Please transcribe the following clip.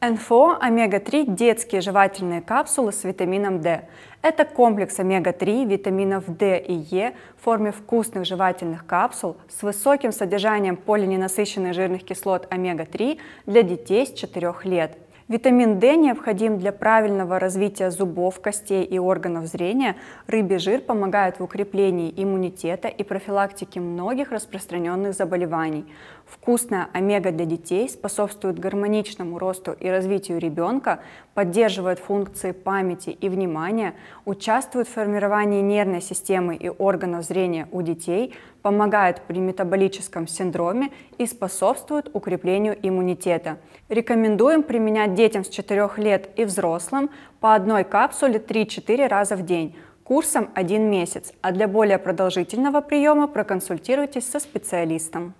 НФО омега-3 – детские жевательные капсулы с витамином D. Это комплекс омега-3 витаминов D и Е в форме вкусных жевательных капсул с высоким содержанием полиненасыщенных жирных кислот омега-3 для детей с 4 лет. Витамин D необходим для правильного развития зубов, костей и органов зрения. Рыбий жир помогает в укреплении иммунитета и профилактике многих распространенных заболеваний. Вкусная омега для детей способствует гармоничному росту и развитию ребенка, поддерживает функции памяти и внимания, участвует в формировании нервной системы и органов зрения у детей, помогает при метаболическом синдроме и способствует укреплению иммунитета. Рекомендуем применять детям с 4 лет и взрослым по одной капсуле 3-4 раза в день, курсом 1 месяц, а для более продолжительного приема проконсультируйтесь со специалистом.